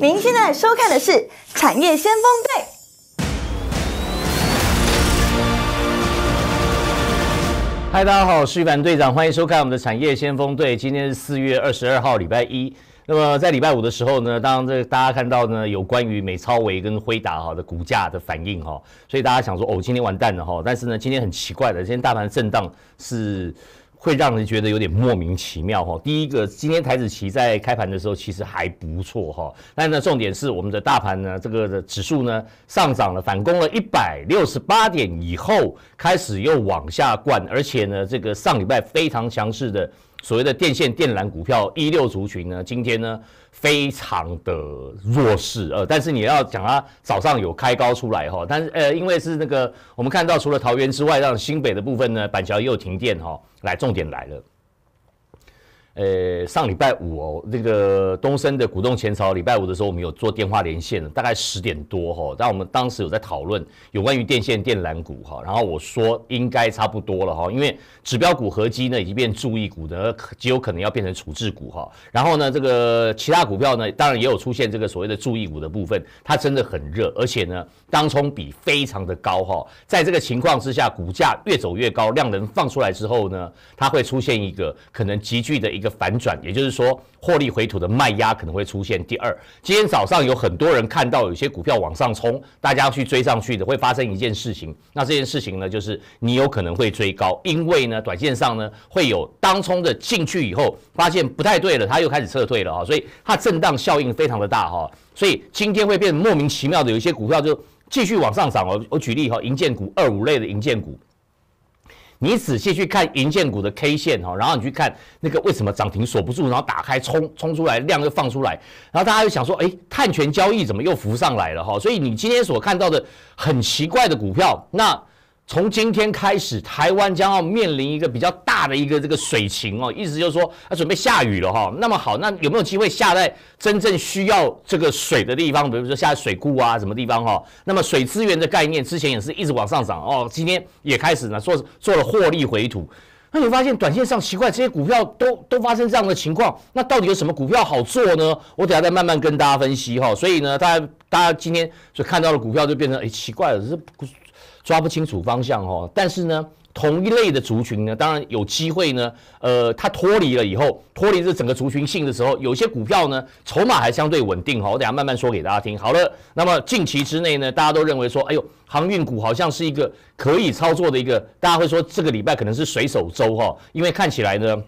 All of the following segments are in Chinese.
您现在收看的是《产业先锋队》。嗨，大家好，我是玉凡队长，欢迎收看我们的《产业先锋队》。今天是四月二十二号，礼拜一。那么在礼拜五的时候呢，当这大家看到呢，有关于美超维跟辉达哈的股价的反应哈，所以大家想说哦，今天完蛋了哈。但是呢，今天很奇怪的，今天大盘的震荡是。会让人觉得有点莫名其妙哈。第一个，今天台子期在开盘的时候其实还不错哈，但呢重点是我们的大盘呢这个的指数呢上涨了，反攻了一百六十八点以后开始又往下灌，而且呢这个上礼拜非常强势的所谓的电线电缆股票一六族群呢，今天呢。非常的弱势，呃，但是你要讲它早上有开高出来哈，但是呃，因为是那个我们看到除了桃园之外，让新北的部分呢板桥又停电哈，来重点来了。呃，上礼拜五哦，那个东森的股东前朝礼拜五的时候，我们有做电话连线，大概十点多哈。但我们当时有在讨论有关于电线电缆股哈。然后我说应该差不多了哈，因为指标股合积呢已经变注意股的，极有可能要变成处置股哈。然后呢，这个其他股票呢，当然也有出现这个所谓的注意股的部分，它真的很热，而且呢，当冲比非常的高哈。在这个情况之下，股价越走越高，量能放出来之后呢，它会出现一个可能急剧的一个。反转，也就是说获利回吐的卖压可能会出现。第二，今天早上有很多人看到有些股票往上冲，大家去追上去的，会发生一件事情。那这件事情呢，就是你有可能会追高，因为呢，短线上呢会有当冲的进去以后，发现不太对了，它又开始撤退了啊，所以它震荡效应非常的大哈。所以今天会变莫名其妙的，有一些股票就继续往上涨哦。我举例哈，银建股二五类的银建股。你仔细去看银建股的 K 线哈，然后你去看那个为什么涨停锁不住，然后打开冲冲出来量又放出来，然后大家就想说，哎，碳权交易怎么又浮上来了哈？所以你今天所看到的很奇怪的股票，那。从今天开始，台湾将要面临一个比较大的一个这个水情哦，意思就是说要准备下雨了哈。那么好，那有没有机会下在真正需要这个水的地方，比如说下在水库啊什么地方哈？那么水资源的概念之前也是一直往上涨哦，今天也开始呢做做了获利回吐。那你发现短线上奇怪，这些股票都都发生这样的情况，那到底有什么股票好做呢？我等下再慢慢跟大家分析哈。所以呢，大家大家今天所看到的股票就变成哎奇怪了，是。抓不清楚方向哦。但是呢，同一类的族群呢，当然有机会呢，呃，它脱离了以后，脱离这整个族群性的时候，有些股票呢，筹码还相对稳定哈，我等下慢慢说给大家听。好了，那么近期之内呢，大家都认为说，哎呦，航运股好像是一个可以操作的一个，大家会说这个礼拜可能是水手周哈，因为看起来呢。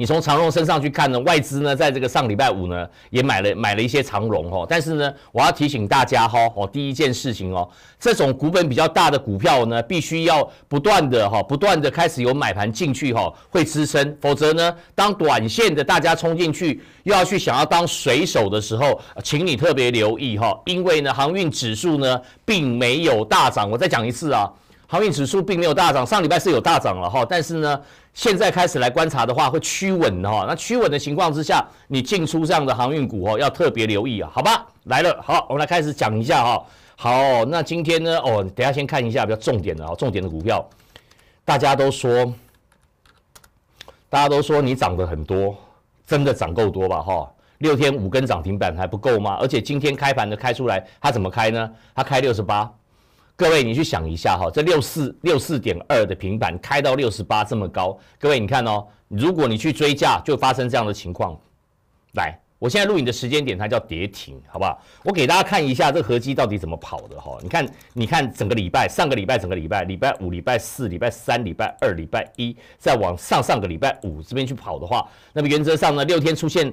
你从长荣身上去看呢，外资呢在这个上礼拜五呢也买了买了一些长荣哈，但是呢，我要提醒大家哈，哦，第一件事情哦，这种股本比较大的股票呢，必须要不断的哈，不断的开始有买盘进去哈，会支撑，否则呢，当短线的大家冲进去又要去想要当水手的时候，请你特别留意哈，因为呢，航运指数呢并没有大涨，我再讲一次啊。航运指数并没有大涨，上礼拜是有大涨了哈，但是呢，现在开始来观察的话，会趋稳哈。那趋稳的情况之下，你进出这样的航运股哦，要特别留意啊，好吧？来了，好，我们来开始讲一下哈。好，那今天呢，哦，等下先看一下比较重点的啊，重点的股票，大家都说，大家都说你涨得很多，真的涨够多吧？哈，六天五根涨停板还不够吗？而且今天开盘的开出来，它怎么开呢？它开六十八。各位，你去想一下哈，这六四六四点二的平板开到六十八这么高，各位你看哦，如果你去追价，就发生这样的情况。来，我现在录影的时间点它叫跌停，好不好？我给大家看一下这合机到底怎么跑的哈。你看，你看整个礼拜，上个礼拜整个礼拜，礼拜五、礼拜四、礼拜三、礼拜二、礼拜一，再往上上个礼拜五这边去跑的话，那么原则上呢，六天出现。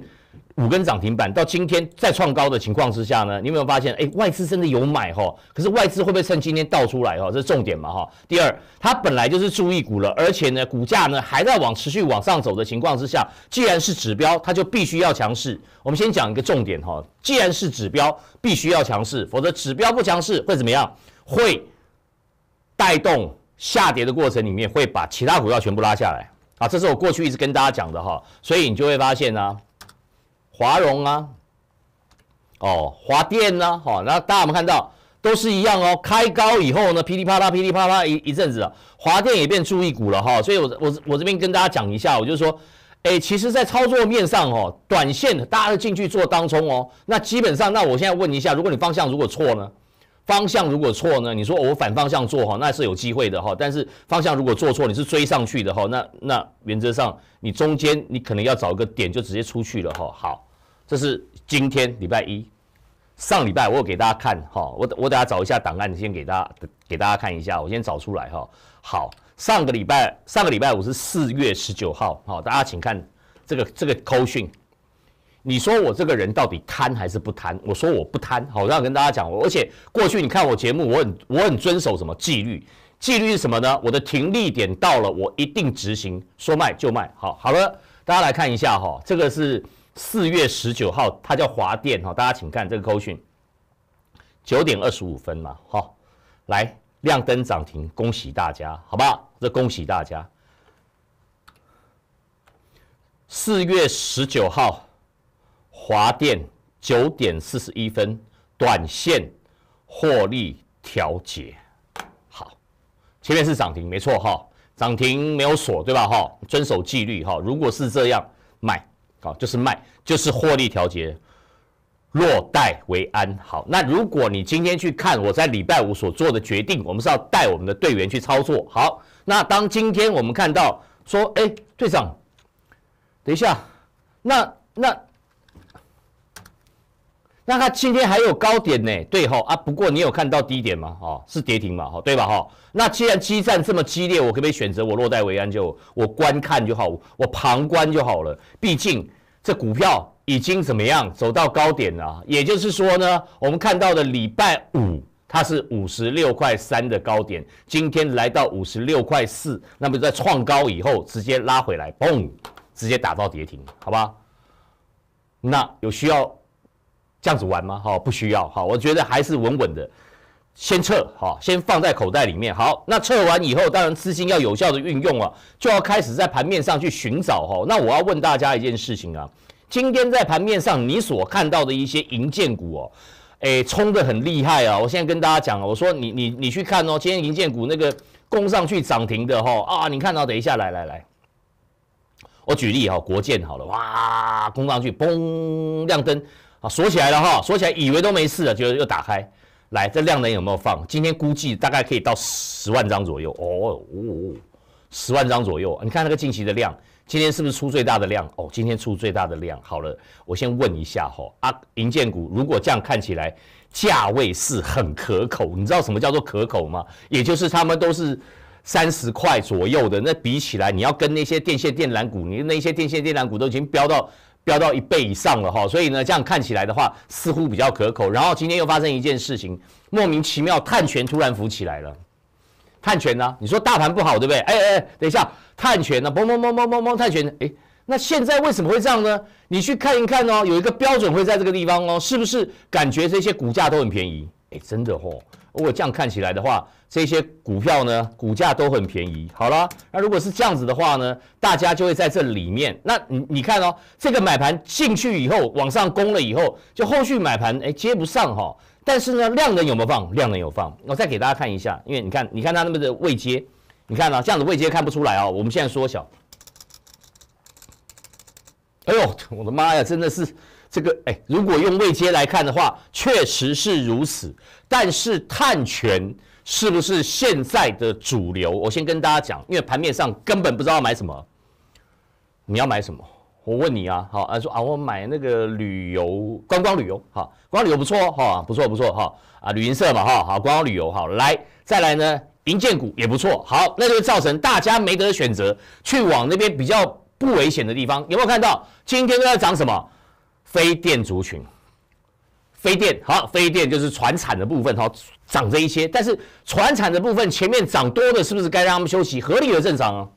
五根涨停板到今天再创高的情况之下呢，你有没有发现？哎，外资真的有买哈，可是外资会不会趁今天倒出来哈？这是重点嘛哈。第二，它本来就是注意股了，而且呢，股价呢还在往持续往上走的情况之下，既然是指标，它就必须要强势。我们先讲一个重点哈，既然是指标，必须要强势，否则指标不强势会怎么样？会带动下跌的过程里面会把其他股票全部拉下来啊。这是我过去一直跟大家讲的哈，所以你就会发现呢。华荣啊，哦，华电呢，哈，那大家有没有看到都是一样哦。开高以后呢，噼里啪啦，噼里啪啦一一阵子了，华电也变注意股了哈。所以，我我我这边跟大家讲一下，我就说，哎，其实，在操作面上哦，短线大家进去做当冲哦，那基本上，那我现在问一下，如果你方向如果错呢？方向如果错呢？你说我反方向做哈，那是有机会的哈。但是方向如果做错，你是追上去的哈，那那原则上你中间你可能要找一个点就直接出去了哈。好。这是今天礼拜一，上礼拜我有给大家看哈，我我等下找一下档案，先给大家给大家看一下，我先找出来哈。好，上个礼拜上个礼拜我是四月十九号，好，大家请看这个这个扣讯，你说我这个人到底贪还是不贪？我说我不贪，好，样跟大家讲，而且过去你看我节目，我很我很遵守什么纪律？纪律是什么呢？我的停利点到了，我一定执行，说卖就卖。好，好了，大家来看一下哈，这个是。四月十九号，它叫华电哈，大家请看这个扣讯，九点二十五分嘛，哈，来亮灯涨停，恭喜大家，好不好？这恭喜大家。四月十九号，华电九点四十一分，短线获利调节，好，前面是涨停，没错哈，涨停没有锁对吧？哈，遵守纪律哈，如果是这样买。好，就是卖，就是获利调节，落袋为安。好，那如果你今天去看我在礼拜五所做的决定，我们是要带我们的队员去操作。好，那当今天我们看到说，哎，队长，等一下，那那。那它今天还有高点呢，对哈啊，不过你有看到低点吗？哦，是跌停嘛，哦，对吧？哈，那既然激战这么激烈，我可不可以选择我落袋为安，就我观看就好，我旁观就好了。毕竟这股票已经怎么样走到高点了，也就是说呢，我们看到的礼拜五它是五十六块三的高点，今天来到五十六块四，那么在创高以后直接拉回来，嘣，直接打到跌停，好吧？那有需要？这样子玩吗？哈，不需要。好，我觉得还是稳稳的，先撤。哈，先放在口袋里面。好，那撤完以后，当然资金要有效的运用啊，就要开始在盘面上去寻找。哈，那我要问大家一件事情啊，今天在盘面上你所看到的一些银建股哦，哎，冲的很厉害啊！我现在跟大家讲，我说你你你去看哦，今天银建股那个攻上去涨停的哈啊，你看到？等一下，来来来，我举例哈，国建好了，哇，攻上去，嘣，亮灯。啊，锁起来了哈，锁起来以为都没事了，结果又打开。来，这量能有没有放？今天估计大概可以到十万张左右哦，哦，十万张左右。你看那个近期的量，今天是不是出最大的量？哦，今天出最大的量。好了，我先问一下哈，啊，银建股如果这样看起来，价位是很可口。你知道什么叫做可口吗？也就是他们都是三十块左右的，那比起来，你要跟那些电线电缆股，你那些电线电缆股都已经飙到。飙到一倍以上了哈，所以呢，这样看起来的话，似乎比较可口。然后今天又发生一件事情，莫名其妙，碳权突然浮起来了。碳权呢？你说大盘不好，对不对？哎哎，等一下，碳权呢？嘣嘣嘣嘣嘣砰，碳权。哎，那现在为什么会这样呢？你去看一看哦，有一个标准会在这个地方哦，是不是感觉这些股价都很便宜？哎，真的哦。如果这样看起来的话，这些股票呢，股价都很便宜。好了，那如果是这样子的话呢，大家就会在这里面。那你你看哦，这个买盘进去以后，往上攻了以后，就后续买盘哎接不上哈。但是呢，量能有没有放？量能有放。我再给大家看一下，因为你看，你看它那么的未接，你看啊，这样子未接看不出来啊。我们现在缩小。哎呦，我的妈呀，真的是！这个哎，如果用未接来看的话，确实是如此。但是碳权是不是现在的主流？我先跟大家讲，因为盘面上根本不知道买什么。你要买什么？我问你啊。好，啊说啊，我买那个旅游观光旅游。好，观光旅游不错，哈，不错不错哈。啊，旅行社嘛哈，好，观光旅游好，来再来呢，银建股也不错。好，那就会造成大家没得选择，去往那边比较不危险的地方。有没有看到今天都在涨什么？非电族群，非电好，非电就是船产的部分好涨这一些，但是船产的部分前面涨多的是不是该让他们休息？合理的正常啊，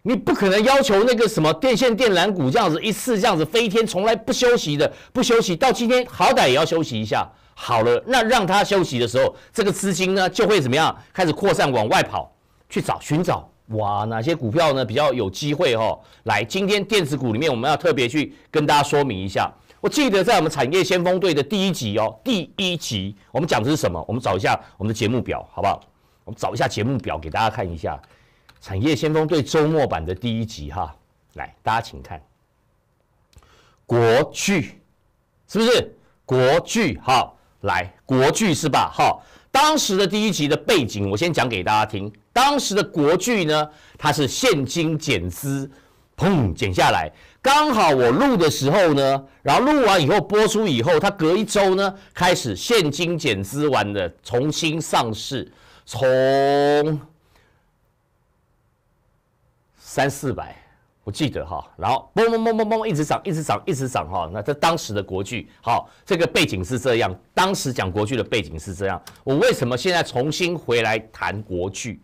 你不可能要求那个什么电线电缆股这样子一次这样子飞天，从来不休息的，不休息到今天好歹也要休息一下，好了，那让他休息的时候，这个资金呢就会怎么样？开始扩散往外跑，去找寻找。哇，哪些股票呢？比较有机会哈？来，今天电子股里面，我们要特别去跟大家说明一下。我记得在我们产业先锋队的第一集哦，第一集我们讲的是什么？我们找一下我们的节目表，好不好？我们找一下节目表给大家看一下，产业先锋队周末版的第一集哈。来，大家请看，国巨，是不是国巨？好，来，国巨是吧？好。当时的第一集的背景，我先讲给大家听。当时的国剧呢，它是现金减资，砰减下来。刚好我录的时候呢，然后录完以后播出以后，它隔一周呢开始现金减资完的重新上市，从三四百。我记得哈，然后嘣嘣嘣嘣嘣一直涨，一直涨，一直涨哈。那这当时的国巨，好，这个背景是这样。当时讲国巨的背景是这样。我为什么现在重新回来谈国巨？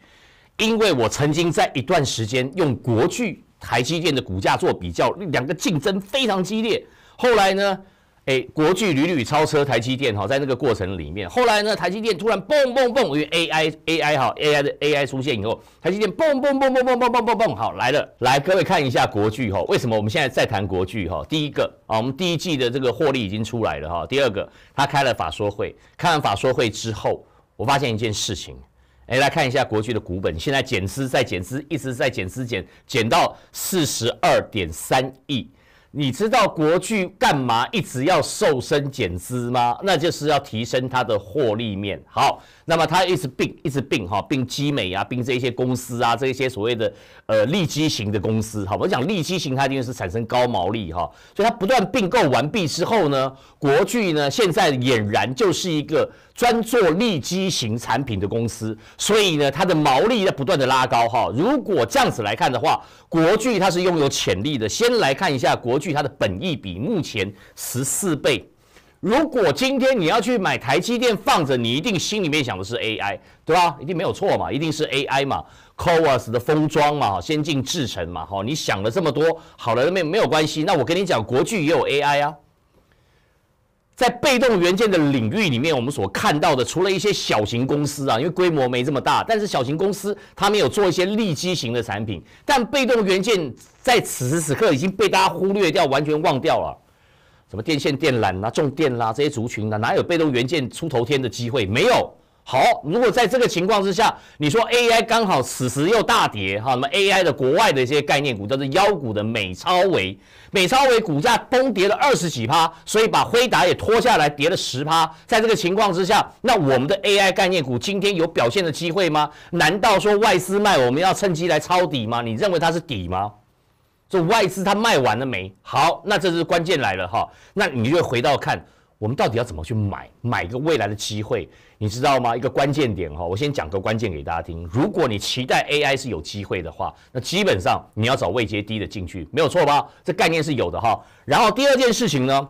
因为我曾经在一段时间用国巨、台积电的股价做比较，两个竞争非常激烈。后来呢？哎，国巨屡屡超车台积电哈，在那个过程里面，后来呢，台积电突然蹦蹦蹦，因为 AI AI 哈 AI 的 AI 出现以后，台积电蹦蹦蹦蹦蹦蹦蹦蹦蹦好来了，来各位看一下国巨哈，为什么我们现在在谈国巨哈？第一个啊，我们第一季的这个获利已经出来了哈，第二个，他开了法说会，开完法说会之后，我发现一件事情，哎，来看一下国巨的股本，现在减资在减资，一直在减资减减到四十二点三亿。你知道国巨干嘛一直要瘦身减资吗？那就是要提升它的获利面。好，那么它一直并，一直并哈，并积美啊，并这些公司啊，这些所谓的。呃，利基型的公司，好，我讲利基型，它一定是产生高毛利哈，所以它不断并购完毕之后呢，国巨呢现在俨然就是一个专做利基型产品的公司，所以呢，它的毛利在不断的拉高哈。如果这样子来看的话，国巨它是拥有潜力的。先来看一下国巨它的本益比目前十四倍。如果今天你要去买台积电放着，你一定心里面想的是 AI，对吧？一定没有错嘛，一定是 AI 嘛。c o a s 的封装嘛，先进制程嘛，哈，你想了这么多，好了，没没有关系。那我跟你讲，国巨也有 AI 啊。在被动元件的领域里面，我们所看到的，除了一些小型公司啊，因为规模没这么大，但是小型公司他们有做一些立基型的产品。但被动元件在此时此刻已经被大家忽略掉，完全忘掉了。什么电线电缆啦、重电啦这些族群啊，哪有被动元件出头天的机会？没有。好，如果在这个情况之下，你说 AI 刚好此时又大跌哈，那么 AI 的国外的一些概念股叫做妖股的美超维，美超维股价崩跌了二十几趴，所以把辉达也拖下来跌了十趴。在这个情况之下，那我们的 AI 概念股今天有表现的机会吗？难道说外资卖我们要趁机来抄底吗？你认为它是底吗？这外资它卖完了没？好，那这是关键来了哈，那你就回到看我们到底要怎么去买，买个未来的机会。你知道吗？一个关键点哈，我先讲个关键给大家听。如果你期待 AI 是有机会的话，那基本上你要找位阶低的进去，没有错吧？这概念是有的哈。然后第二件事情呢？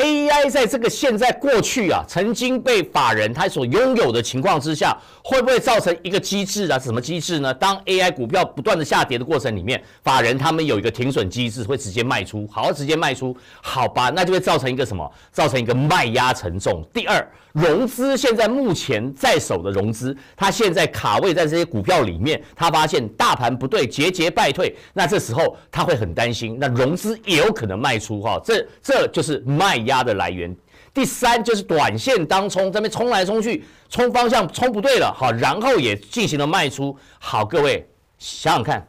A I 在这个现在过去啊，曾经被法人他所拥有的情况之下，会不会造成一个机制啊？什么机制呢？当 A I 股票不断的下跌的过程里面，法人他们有一个停损机制，会直接卖出，好，直接卖出，好吧？那就会造成一个什么？造成一个卖压沉重。第二，融资现在目前在手的融资，他现在卡位在这些股票里面，他发现大盘不对，节节败退，那这时候他会很担心，那融资也有可能卖出哈？这这就是卖压。压的来源，第三就是短线当冲，这边冲来冲去，冲方向冲不对了，好，然后也进行了卖出。好，各位想想看，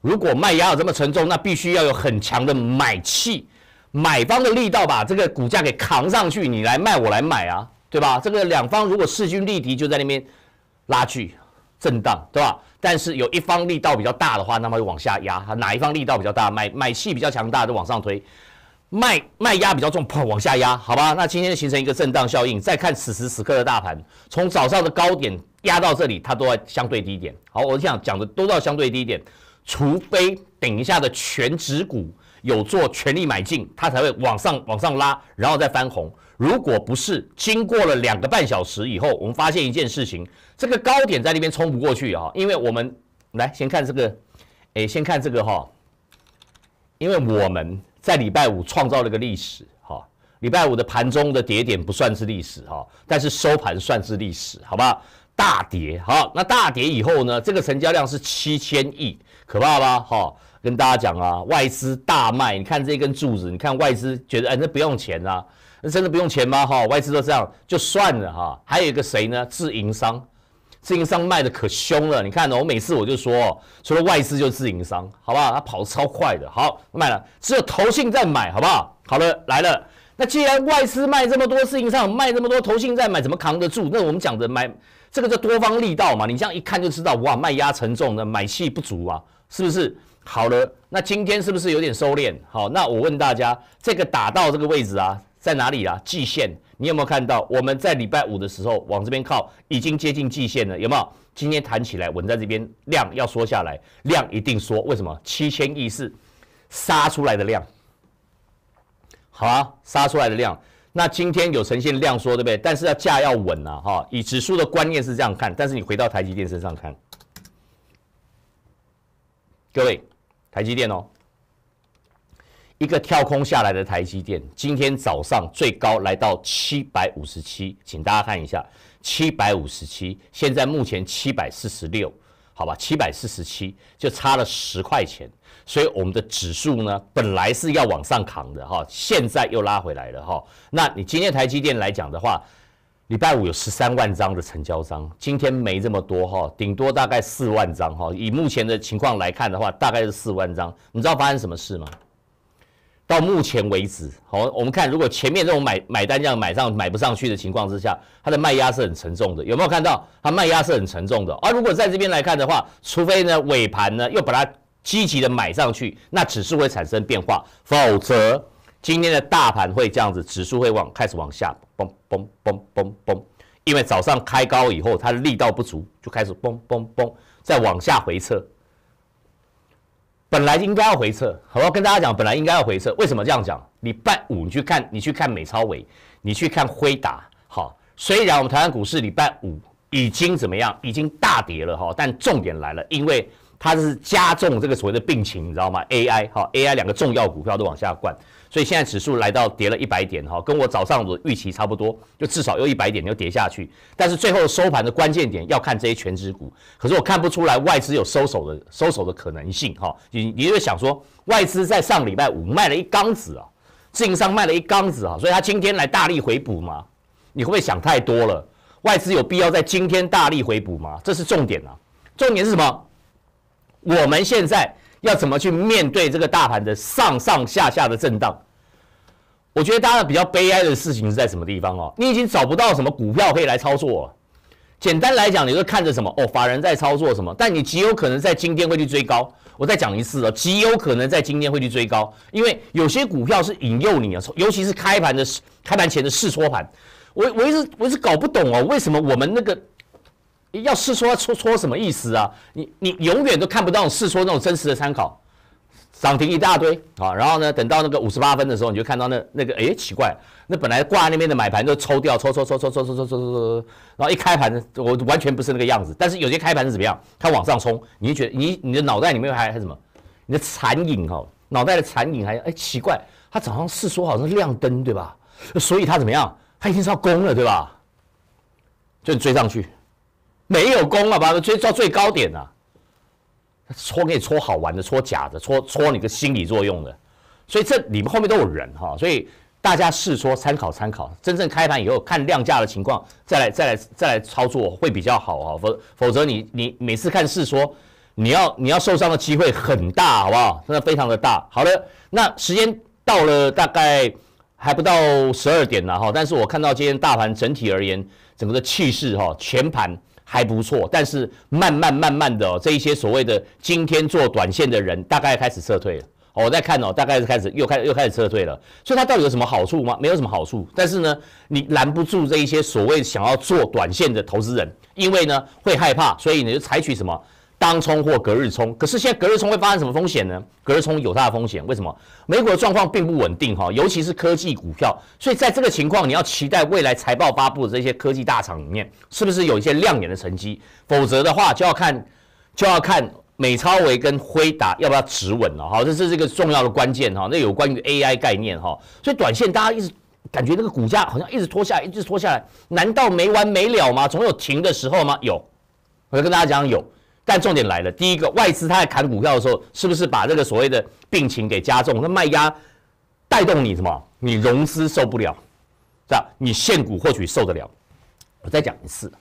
如果卖压有这么沉重，那必须要有很强的买气，买方的力道把这个股价给扛上去。你来卖，我来买啊，对吧？这个两方如果势均力敌，就在那边拉锯震荡，对吧？但是有一方力道比较大的话，那么就往下压。哪一方力道比较大，买买气比较强大，就往上推。卖卖压比较重，砰往下压，好吧？那今天形成一个震荡效应。再看此时此刻的大盘，从早上的高点压到这里，它都在相对低点。好，我想讲的都到相对低点，除非等一下的全指股有做全力买进，它才会往上往上拉，然后再翻红。如果不是，经过了两个半小时以后，我们发现一件事情：这个高点在那边冲不过去啊！因为我们来先看这个，哎，先看这个哈，因为我们。在礼拜五创造了个历史，哈，礼拜五的盘中的跌点不算是历史，哈，但是收盘算是历史，好吧？大跌，好，那大跌以后呢？这个成交量是七千亿，可怕吧？哈，跟大家讲啊，外资大卖，你看这根柱子，你看外资觉得，哎，那不用钱啊，那真的不用钱吗？哈，外资都这样，就算了哈。还有一个谁呢？自营商。自营商卖的可凶了，你看呢？我每次我就说，除了外资就是自营商，好不好？它跑的超快的，好卖了，只有投信在买，好不好？好了，来了。那既然外资卖这么多，自营商卖这么多，投信在买，怎么扛得住？那我们讲的买这个叫多方力道嘛？你这样一看就知道，哇，卖压沉重的，买气不足啊，是不是？好了，那今天是不是有点收敛？好，那我问大家，这个打到这个位置啊，在哪里啊？季线。你有没有看到我们在礼拜五的时候往这边靠，已经接近季线了？有没有？今天弹起来稳在这边，量要缩下来，量一定缩。为什么？七千亿是杀出来的量。好啊，杀出来的量。那今天有呈现量缩，对不对？但是要价要稳啊，哈。以指数的观念是这样看，但是你回到台积电身上看，各位，台积电哦。一个跳空下来的台积电，今天早上最高来到七百五十七，请大家看一下，七百五十七，现在目前七百四十六，好吧，七百四十七就差了十块钱，所以我们的指数呢，本来是要往上扛的哈，现在又拉回来了哈。那你今天台积电来讲的话，礼拜五有十三万张的成交张，今天没这么多哈，顶多大概四万张哈。以目前的情况来看的话，大概是四万张，你知道发生什么事吗？到目前为止，好，我们看如果前面这种买买单这样买上买不上去的情况之下，它的卖压是很沉重的，有没有看到它卖压是很沉重的？而如果在这边来看的话，除非呢尾盘呢又把它积极的买上去，那指数会产生变化，否则今天的大盘会这样子，指数会往开始往下嘣嘣嘣嘣嘣，因为早上开高以后，它的力道不足，就开始嘣嘣嘣再往下回撤。本来应该要回撤，好我跟大家讲，本来应该要回撤。为什么这样讲？礼拜五你去看，你去看美超伟，你去看辉达。好，虽然我们台湾股市礼拜五已经怎么样，已经大跌了哈，但重点来了，因为。它是加重这个所谓的病情，你知道吗？AI 哈，AI 两个重要股票都往下灌，所以现在指数来到跌了一百点哈，跟我早上我预期差不多，就至少有一百点要跌下去。但是最后收盘的关键点要看这些全职股，可是我看不出来外资有收手的收手的可能性哈。你你就想说，外资在上礼拜五卖了一缸子啊，自营商卖了一缸子啊，所以他今天来大力回补吗？你会不会想太多了？外资有必要在今天大力回补吗？这是重点啊，重点是什么？我们现在要怎么去面对这个大盘的上上下下的震荡？我觉得大家比较悲哀的事情是在什么地方哦？你已经找不到什么股票可以来操作了。简单来讲，你就看着什么哦，法人在操作什么，但你极有可能在今天会去追高。我再讲一次哦，极有可能在今天会去追高，因为有些股票是引诱你啊，尤其是开盘的开盘前的试错盘。我我一直我一直搞不懂哦，为什么我们那个？要试说，要搓搓什么意思啊？你你永远都看不到试说那种真实的参考，涨停一大堆啊。然后呢，等到那个五十八分的时候，你就看到那那个，哎，奇怪，那本来挂那边的买盘都抽掉，抽抽抽抽抽抽抽抽抽，然后一开盘，我完全不是那个样子。但是有些开盘是怎么样？它往上冲，你就觉得你你的脑袋里面还还什么？你的残影哈，脑袋的残影还哎奇怪，它早上试说好像亮灯对吧？所以它怎么样？它一定是要攻了对吧？就你追上去。没有功啊，把它追到最高点啊！搓给你搓好玩的，搓假的，搓搓你个心理作用的。所以这里面后面都有人哈，所以大家试搓、参考参考，真正开盘以后看量价的情况再来再来再来操作会比较好啊，否否则你你每次看试说，你要你要受伤的机会很大，好不好？真的非常的大。好了，那时间到了，大概还不到十二点了哈，但是我看到今天大盘整体而言，整个的气势哈，全盘。还不错，但是慢慢慢慢的，这一些所谓的今天做短线的人，大概开始撤退了。我在看哦，大概是开始又开又开始撤退了。所以它到底有什么好处吗？没有什么好处。但是呢，你拦不住这一些所谓想要做短线的投资人，因为呢会害怕，所以你就采取什么？当冲或隔日冲，可是现在隔日冲会发生什么风险呢？隔日冲有它的风险，为什么？美股的状况并不稳定哈，尤其是科技股票，所以在这个情况，你要期待未来财报发布的这些科技大厂里面，是不是有一些亮眼的成绩？否则的话，就要看就要看美超维跟辉达要不要止稳了。哈。这是一个重要的关键哈。那有关于 AI 概念哈，所以短线大家一直感觉那个股价好像一直拖下来，一直拖下来，难道没完没了吗？总有停的时候吗？有，我要跟大家讲有。但重点来了，第一个外资他在砍股票的时候，是不是把这个所谓的病情给加重？那卖压带动你什么？你融资受不了，这样你现股或许受得了。我再讲一次，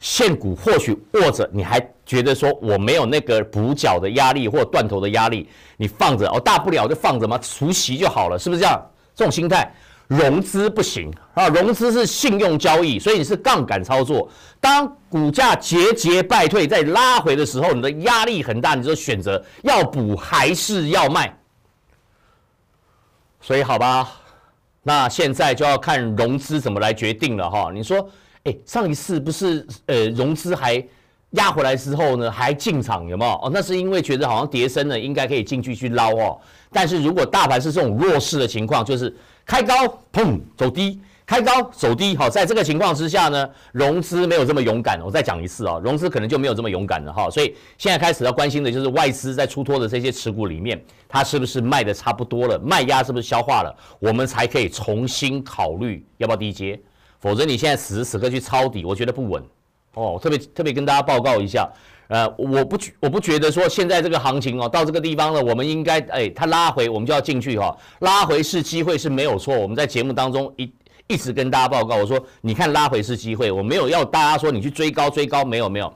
现股或许握着，你还觉得说我没有那个补缴的压力或断头的压力，你放着哦，大不了就放着嘛，熟悉就好了，是不是这样？这种心态。融资不行啊！融资是信用交易，所以你是杠杆操作。当股价节节败退、在拉回的时候，你的压力很大，你就选择要补还是要卖。所以好吧，那现在就要看融资怎么来决定了哈。你说，哎，上一次不是呃融资还压回来之后呢，还进场有没有？哦，那是因为觉得好像跌深了，应该可以进去去捞哦。但是如果大盘是这种弱势的情况，就是。开高砰走低，开高走低，好，在这个情况之下呢，融资没有这么勇敢。我再讲一次啊，融资可能就没有这么勇敢了哈。所以现在开始要关心的就是外资在出脱的这些持股里面，它是不是卖的差不多了，卖压是不是消化了，我们才可以重新考虑要不要低接，否则你现在时此刻去抄底，我觉得不稳。哦，特别特别跟大家报告一下。呃，我不，我不觉得说现在这个行情哦，到这个地方了，我们应该，哎，它拉回，我们就要进去哈。拉回是机会是没有错，我们在节目当中一一直跟大家报告，我说，你看拉回是机会，我没有要大家说你去追高，追高没有没有，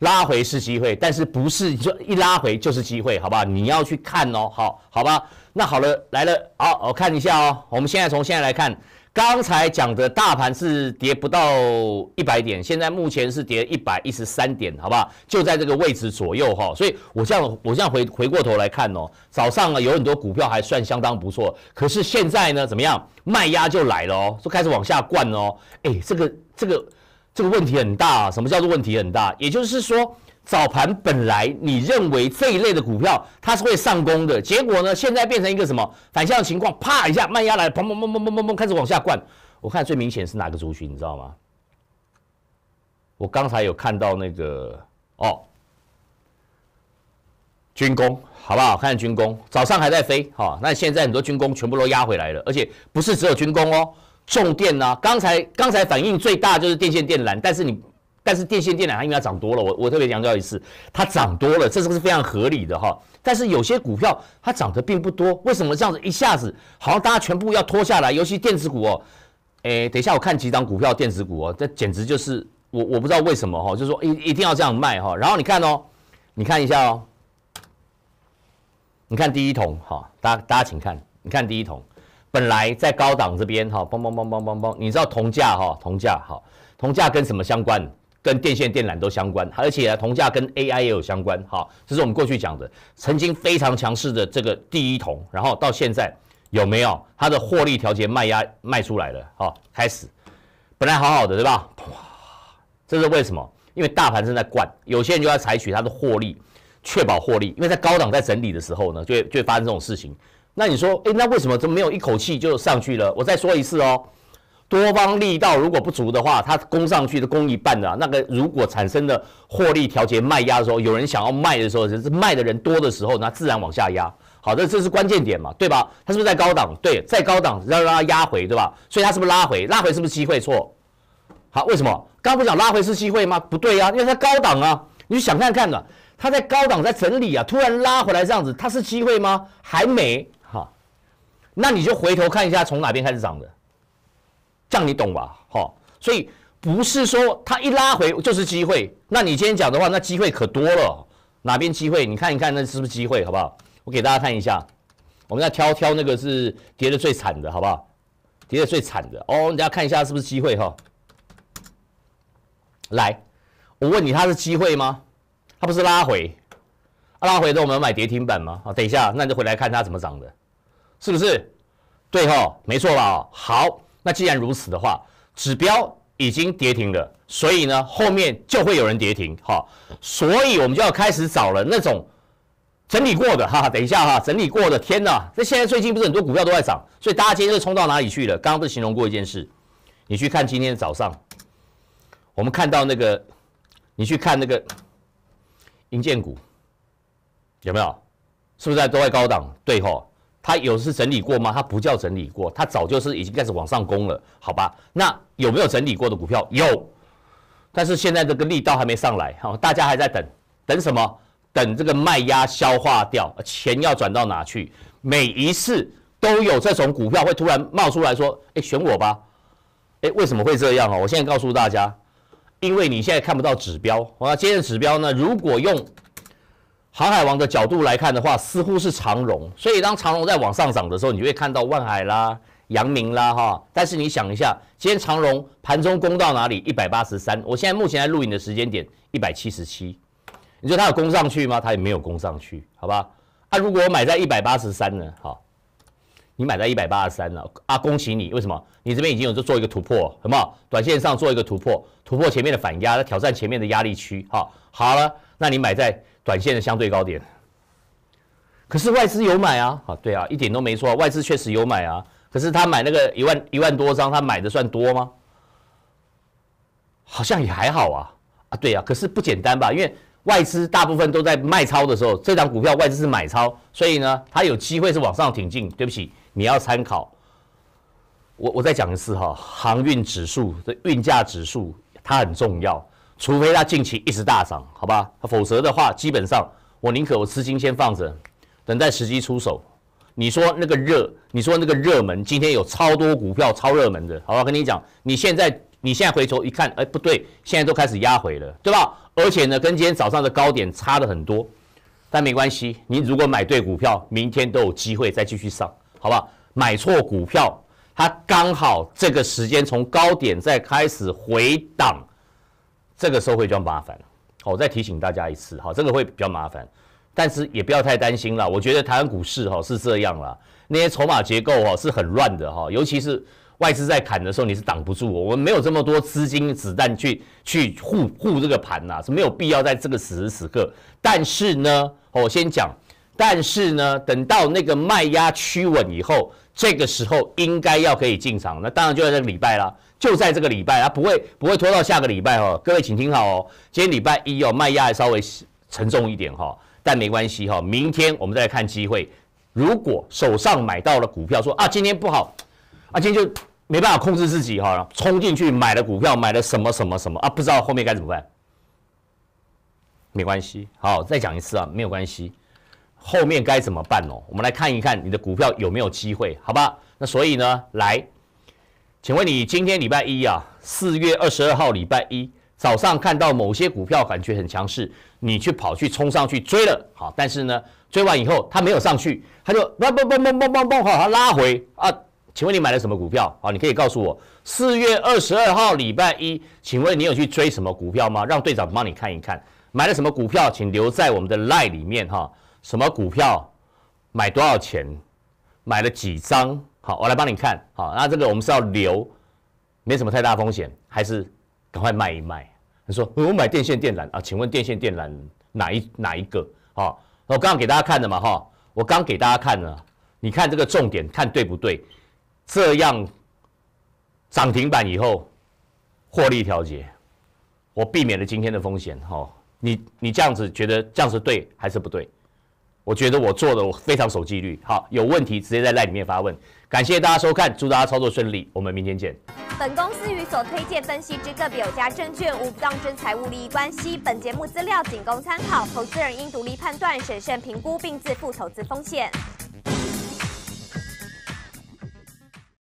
拉回是机会，但是不是就一拉回就是机会，好吧？你要去看哦，好好吧。那好了，来了，好，我看一下哦，我们现在从现在来看。刚才讲的大盘是跌不到一百点，现在目前是跌一百一十三点，好不好？就在这个位置左右哈，所以我这样，我这样回回过头来看哦，早上啊有很多股票还算相当不错，可是现在呢怎么样？卖压就来了哦，都开始往下灌哦，哎，这个这个这个问题很大，什么叫做问题很大？也就是说。早盘本来你认为这一类的股票它是会上攻的，结果呢，现在变成一个什么反向情况？啪一下慢压来，砰砰砰砰砰砰砰开始往下灌。我看最明显是哪个族群，你知道吗？我刚才有看到那个哦，军工好不好？看军工早上还在飞哈，那现在很多军工全部都压回来了，而且不是只有军工哦，重电啊，刚才刚才反应最大就是电线电缆，但是你。但是电线电缆它因为涨多了，我我特别强调一次，它涨多了，这个是非常合理的哈。但是有些股票它涨得并不多，为什么这样子一下子好像大家全部要拖下来？尤其电子股哦，哎，等一下我看几张股票，电子股哦，这简直就是我我不知道为什么哈，就是说一一定要这样卖哈。然后你看哦，你看一下哦，你看第一桶哈，大家大家请看，你看第一桶本来在高档这边哈，梆梆梆梆梆梆，你知道铜价哈，铜价哈，铜价跟什么相关？跟电线电缆都相关，而且铜价跟 AI 也有相关，好，这是我们过去讲的，曾经非常强势的这个第一铜，然后到现在有没有它的获利调节卖压卖出来了？好，开始，本来好好的对吧？这是为什么？因为大盘正在灌，有些人就要采取它的获利，确保获利，因为在高档在整理的时候呢，就会就会发生这种事情。那你说，哎，那为什么没有一口气就上去了？我再说一次哦。多方力道如果不足的话，它攻上去的攻一半的啊。那个如果产生的获利调节卖压的时候，有人想要卖的时候，就是卖的人多的时候，那自然往下压。好，这这是关键点嘛，对吧？它是不是在高档？对，在高档要让它压回，对吧？所以它是不是拉回？拉回是不是机会？错。好，为什么刚不讲拉回是机会吗？不对呀，因为它高档啊，你就想看看呢，它在高档在整理啊，突然拉回来这样子，它是机会吗？还没。好，那你就回头看一下，从哪边开始涨的？这样你懂吧？哈，所以不是说它一拉回就是机会。那你今天讲的话，那机会可多了。哪边机会？你看一看，那是不是机会？好不好？我给大家看一下，我们再挑挑那个是跌的最惨的，好不好？跌的最惨的哦，大家看一下是不是机会？哈，来，我问你，它是机会吗？它不是拉回，拉回的我们买跌停板吗？啊，等一下，那你就回来看它怎么涨的，是不是？对哈，没错吧？好。那既然如此的话，指标已经跌停了，所以呢，后面就会有人跌停，哈，所以我们就要开始找了那种整理过的，哈，等一下哈，整理过的，天哪，那现在最近不是很多股票都在涨，所以大家今天是冲到哪里去了？刚刚不是形容过一件事，你去看今天早上，我们看到那个，你去看那个银建股有没有，是不是在都在高档对后？他有是整理过吗？他不叫整理过，他早就是已经开始往上攻了，好吧？那有没有整理过的股票？有，但是现在这个力道还没上来，哈，大家还在等，等什么？等这个卖压消化掉，钱要转到哪去？每一次都有这种股票会突然冒出来说，哎，选我吧，哎，为什么会这样啊？我现在告诉大家，因为你现在看不到指标，啊，今天的指标呢，如果用。航海王的角度来看的话，似乎是长荣。所以当长荣在往上涨的时候，你就会看到万海啦、扬名啦，哈。但是你想一下，今天长荣盘中攻到哪里？一百八十三。我现在目前在录影的时间点一百七十七。你说它有攻上去吗？它也没有攻上去，好吧？啊，如果我买在一百八十三呢？好，你买在一百八十三了啊，恭喜你。为什么？你这边已经有在做一个突破，很好，短线上做一个突破，突破前面的反压，挑战前面的压力区。好，好了，那你买在。短线的相对高点，可是外资有买啊？啊，对啊，一点都没错，外资确实有买啊。可是他买那个一万一万多张，他买的算多吗？好像也还好啊。啊，对啊，可是不简单吧？因为外资大部分都在卖超的时候，这张股票外资是买超，所以呢，它有机会是往上挺进。对不起，你要参考。我我再讲一次哈，航运指数的运价指数它很重要。除非它近期一直大涨，好吧？否则的话，基本上我宁可我资金先放着，等待时机出手。你说那个热，你说那个热门，今天有超多股票超热门的，好吧？跟你讲，你现在你现在回头一看，哎，不对，现在都开始压回了，对吧？而且呢，跟今天早上的高点差的很多，但没关系。你如果买对股票，明天都有机会再继续上，好吧？买错股票，它刚好这个时间从高点再开始回档。这个时候会比较麻烦我再提醒大家一次，好，这个会比较麻烦，但是也不要太担心了。我觉得台湾股市哈是这样了，那些筹码结构哈是很乱的哈，尤其是外资在砍的时候，你是挡不住，我们没有这么多资金子弹去去护护这个盘呐，是没有必要在这个此时此刻。但是呢，我先讲。但是呢，等到那个卖压趋稳以后，这个时候应该要可以进场。那当然就在这个礼拜了，就在这个礼拜，啊，不会不会拖到下个礼拜哦。各位请听好哦，今天礼拜一哦，卖压还稍微沉重一点哈，但没关系哈。明天我们再来看机会。如果手上买到了股票，说啊今天不好，啊今天就没办法控制自己哈，冲进去买了股票，买了什么什么什么啊，不知道后面该怎么办。没关系，好，再讲一次啊，没有关系。后面该怎么办哦？我们来看一看你的股票有没有机会，好吧？那所以呢，来，请问你今天礼拜一啊，四月二十二号礼拜一早上看到某些股票感觉很强势，你去跑去冲上去追了，好，但是呢，追完以后它没有上去，它就嘣嘣嘣嘣嘣嘣嘣，好，它拉回啊。请问你买了什么股票好，你可以告诉我，四月二十二号礼拜一，请问你有去追什么股票吗？让队长帮你看一看，买了什么股票，请留在我们的 line 里面哈。什么股票买多少钱？买了几张？好，我来帮你看。好，那这个我们是要留，没什么太大风险，还是赶快卖一卖？你说我买电线电缆啊？请问电线电缆哪一哪一个？好，我刚刚给大家看的嘛，哈，我刚给大家看了，你看这个重点看对不对？这样涨停板以后获利调节，我避免了今天的风险。哈，你你这样子觉得这样子对还是不对？我觉得我做的我非常守纪律。好，有问题直接在赖里面发问。感谢大家收看，祝大家操作顺利，我们明天见。本公司与所推荐分析之个别有价证券无不当之财务利益关系。本节目资料仅供参考，投资人应独立判断、审慎评估并自负投资风险。